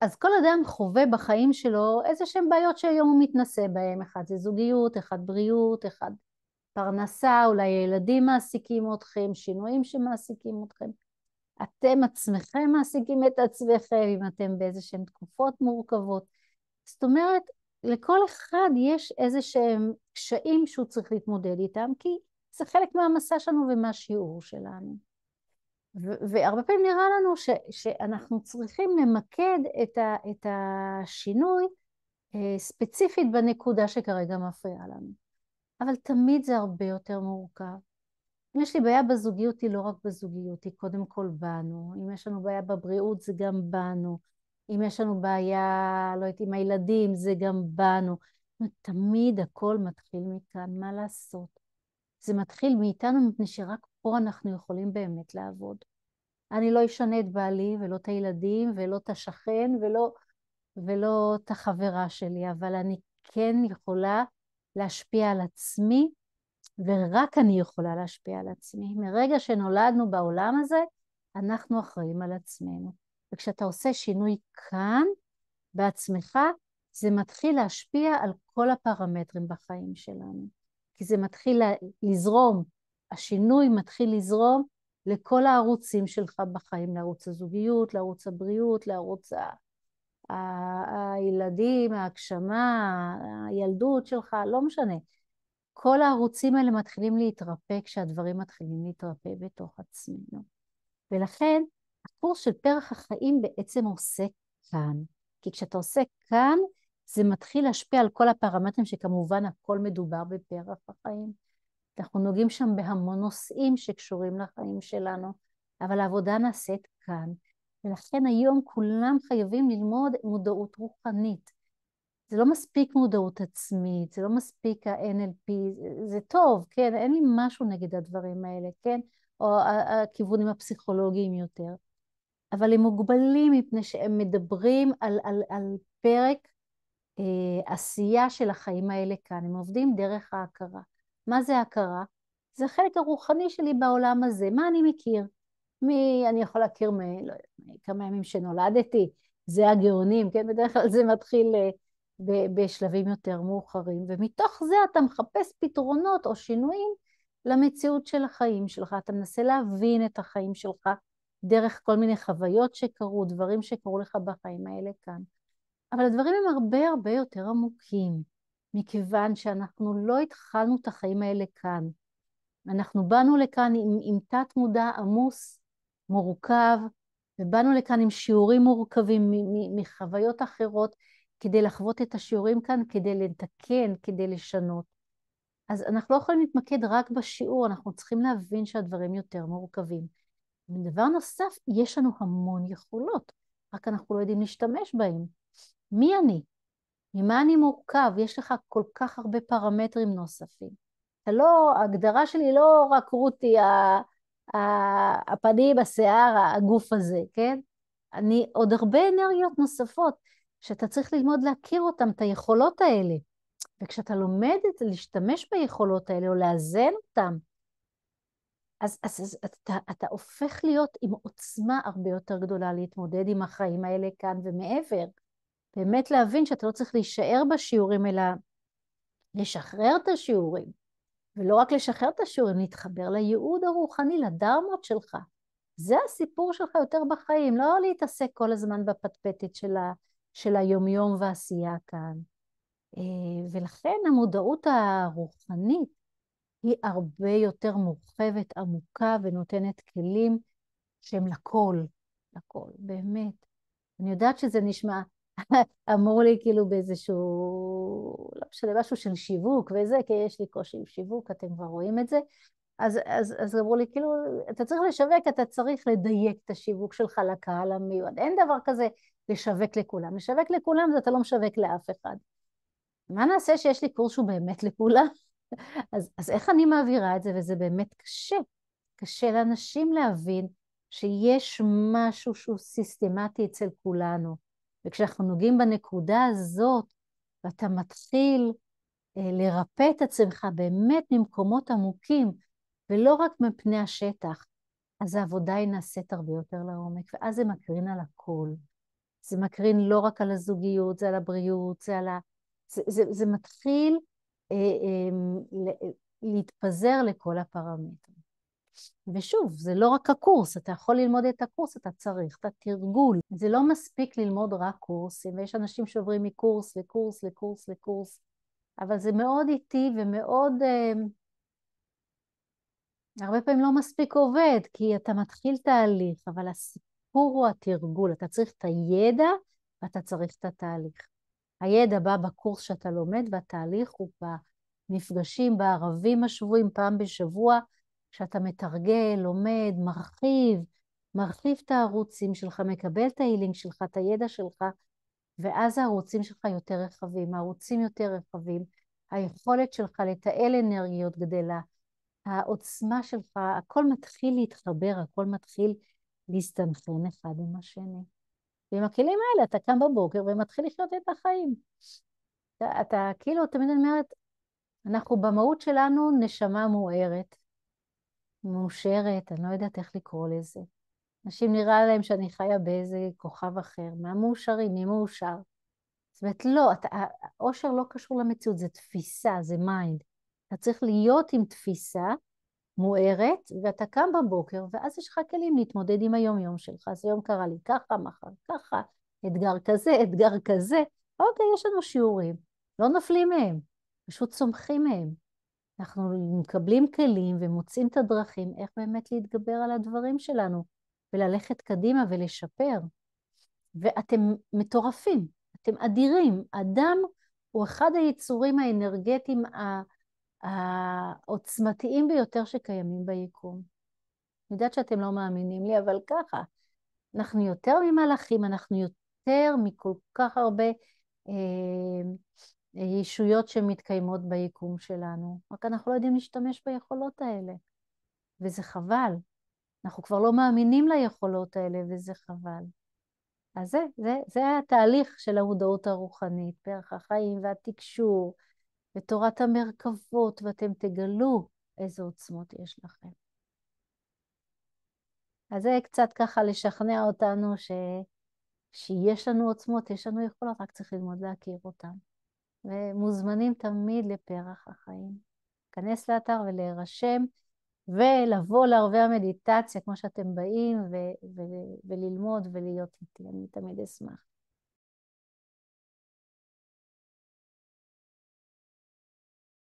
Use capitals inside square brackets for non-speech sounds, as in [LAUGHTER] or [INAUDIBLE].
אז כל אדם חווה בחיים שלו איזה שהן בעיות שהיום הוא מתנסה בהן, אחד זה זוגיות, אחד בריאות, אחד פרנסה, אולי ילדים מעסיקים אתכם, שינויים שמעסיקים אתכם. אתם עצמכם מעסיקים את עצמכם, אם אתם באיזה שהן תקופות מורכבות. זאת אומרת, לכל אחד יש איזה שהם קשיים שהוא צריך להתמודד איתם, כי זה חלק מהמסע שלנו ומהשיעור שלנו. והרבה פעמים נראה לנו ש, שאנחנו צריכים למקד את, ה, את השינוי אה, ספציפית בנקודה שכרגע מפריעה לנו. אבל תמיד זה הרבה יותר מורכב. אם יש לי בעיה בזוגיות, היא לא רק בזוגיות, היא קודם כל בנו. אם יש לנו בעיה בבריאות, זה גם בנו. אם יש לנו בעיה, לא יודעת, עם הילדים, זה גם בנו. תמיד הכל מתחיל מכאן, מה לעשות? זה מתחיל מאיתנו, מפני שרק פה אנחנו יכולים באמת לעבוד. אני לא אשנה את בעלי ולא את הילדים ולא את השכן ולא, ולא את החברה שלי, אבל אני כן יכולה להשפיע על עצמי, ורק אני יכולה להשפיע על עצמי. מרגע שנולדנו בעולם הזה, אנחנו אחראים על עצמנו. וכשאתה עושה שינוי כאן, בעצמך, זה מתחיל להשפיע על כל הפרמטרים בחיים שלנו. כי זה מתחיל לזרום השינוי מתחיל לזרום לכל הערוצים שלך בחיים, לערוץ הזוגיות, לערוץ הבריאות, לערוץ ה... הילדים, ההגשמה, הילדות שלך, לא משנה. כל הערוצים האלה מתחילים להתרפא כשהדברים מתחילים להתרפא בתוך עצמנו. ולכן הקורס של פרח החיים בעצם עושה כאן. כי כשאתה עושה כאן, זה מתחיל להשפיע על כל הפרמטרים שכמובן הכל מדובר בפרח החיים. אנחנו נוגעים שם בהמון נושאים שקשורים לחיים שלנו, אבל העבודה נעשית כאן, ולכן היום כולם חייבים ללמוד מודעות רוחנית. זה לא מספיק מודעות עצמית, זה לא מספיק ה-NLP, זה טוב, כן? אין לי משהו נגד הדברים האלה, כן? או הכיוונים הפסיכולוגיים יותר. אבל הם מוגבלים מפני שהם מדברים על, על, על פרק אה, עשייה של החיים האלה כאן, הם עובדים דרך ההכרה. מה זה הכרה? זה החלק הרוחני שלי בעולם הזה, מה אני מכיר? מי, אני יכול להכיר מ... לא ימים שנולדתי, זה הגאונים, כן? בדרך כלל זה מתחיל אה, ב, בשלבים יותר מאוחרים, ומתוך זה אתה מחפש פתרונות או שינויים למציאות של החיים שלך, אתה מנסה להבין את החיים שלך דרך כל מיני חוויות שקרו, דברים שקרו לך בחיים האלה כאן. אבל הדברים הם הרבה הרבה יותר עמוקים. מכיוון שאנחנו לא התחלנו את החיים האלה כאן. אנחנו באנו לכאן עם, עם תת מודע עמוס, מורכב, ובאנו לכאן עם שיעורים מורכבים מחוויות אחרות, כדי לחוות את השיעורים כאן, כדי לתקן, כדי לשנות. אז אנחנו לא יכולים להתמקד רק בשיעור, אנחנו צריכים להבין שהדברים יותר מורכבים. דבר נוסף, יש לנו המון יכולות, רק אנחנו לא יודעים להשתמש בהן. מי אני? ממה אני מורכב? יש לך כל כך הרבה פרמטרים נוספים. אתה לא, ההגדרה שלי לא רק רותי, הפנים, השיער, הגוף הזה, כן? אני, עוד הרבה אנרגיות נוספות שאתה צריך ללמוד להכיר אותן, את היכולות האלה. וכשאתה לומד את, זה, להשתמש ביכולות האלה או לאזן אותן, אז, אז, אז אתה, אתה הופך להיות עם עוצמה הרבה יותר גדולה להתמודד עם החיים האלה כאן ומעבר. באמת להבין שאתה לא צריך להישאר בשיעורים, אלא לשחרר את השיעורים. ולא רק לשחרר את השיעורים, להתחבר לייעוד הרוחני, לדרמות שלך. זה הסיפור שלך יותר בחיים, לא להתעסק כל הזמן בפטפטת של, ה, של היומיום והעשייה כאן. אה, ולכן המודעות הרוחנית היא הרבה יותר מורחבת, עמוקה, ונותנת כלים שהם לכל, לכל, באמת. אני יודעת שזה נשמע אמור לי כאילו באיזשהו, לא משנה, משהו של שיווק וזה, כי יש לי קושי עם שיווק, אתם כבר רואים את זה. אז, אז, אז אמרו לי, כאילו, אתה צריך לשווק, אתה צריך לדייק את השיווק שלך לקהל המיועד. אין דבר כזה לשווק לכולם. לשווק לכולם זה אתה לא משווק לאף אחד. מה נעשה שיש לי קורס שהוא באמת לכולם? [LAUGHS] אז, אז איך אני מעבירה את זה? וזה באמת קשה. קשה לאנשים להבין שיש משהו שהוא סיסטמטי אצל כולנו. וכשאנחנו נוגעים בנקודה הזאת, ואתה מתחיל אה, לרפא את עצמך באמת ממקומות עמוקים, ולא רק מפני השטח, אז העבודה היא נעשית הרבה יותר לעומק, ואז זה מקרין על הכל. זה מקרין לא רק על הזוגיות, זה על הבריאות, זה על ה... זה, זה, זה מתחיל אה, אה, להתפזר לכל הפרמטר. ושוב, זה לא רק הקורס, אתה יכול ללמוד את הקורס, אתה צריך את התרגול. זה לא מספיק ללמוד רק קורסים, ויש אנשים שעוברים מקורס לקורס לקורס לקורס, אבל זה מאוד איטי ומאוד... אה, הרבה פעמים לא מספיק עובד, כי אתה מתחיל תהליך, אבל הסיפור הוא התרגול. אתה צריך את הידע ואתה צריך את התהליך. הידע בא בקורס שאתה לומד, והתהליך הוא במפגשים, בערבים השבועים, פעם בשבוע, שאתה מתרגל, לומד, מרחיב, מרחיב את הערוצים שלך, מקבל את ההילינג שלך, את הידע שלך, ואז הערוצים שלך יותר רחבים, הערוצים יותר רחבים, היכולת שלך לתעל אנרגיות גדלה, העוצמה שלך, הכל מתחיל להתחבר, הכל מתחיל להסתנכרן אחד עם השני. ועם הכלים האלה אתה קם בבוקר ומתחיל לחיות את החיים. אתה, אתה כאילו, תמיד אני אומרת, אנחנו במהות שלנו נשמה מוארת. מאושרת, אני לא יודעת איך לקרוא לזה. אנשים נראה להם שאני חיה באיזה כוכב אחר. מה מאושרים? מי מאושר? זאת אומרת, לא, אתה, האושר לא קשור למציאות, זה תפיסה, זה מיינד. אתה צריך להיות עם תפיסה מוארת, ואתה קם בבוקר, ואז יש לך כלים להתמודד עם היום-יום שלך. אז היום קרה לי ככה, מחר ככה, אתגר כזה, אתגר כזה. אוקיי, יש לנו שיעורים. לא נופלים מהם, פשוט צומחים מהם. אנחנו מקבלים כלים ומוצאים את הדרכים איך באמת להתגבר על הדברים שלנו וללכת קדימה ולשפר. ואתם מטורפים, אתם אדירים. אדם הוא אחד היצורים האנרגטיים העוצמתיים ביותר שקיימים ביקום. אני יודעת שאתם לא מאמינים לי, אבל ככה. אנחנו יותר ממלאכים, אנחנו יותר מכל כך הרבה אה, ישויות שמתקיימות ביקום שלנו, רק אנחנו לא יודעים להשתמש ביכולות האלה, וזה חבל. אנחנו כבר לא מאמינים ליכולות האלה, וזה חבל. אז זה, זה, זה התהליך של המודעות הרוחנית, פרח החיים והתקשור, ותורת המרכבות, ואתם תגלו איזה עוצמות יש לכם. אז זה קצת ככה לשכנע אותנו ש... שיש לנו עוצמות, יש לנו יכולות, רק צריך ללמוד להכיר אותן. ומוזמנים תמיד לפרח החיים. להיכנס לאתר ולהירשם ולבוא לערבי המדיטציה כמו שאתם באים ו- ו- וללמוד ולהיות איתי, אני תמיד אשמח.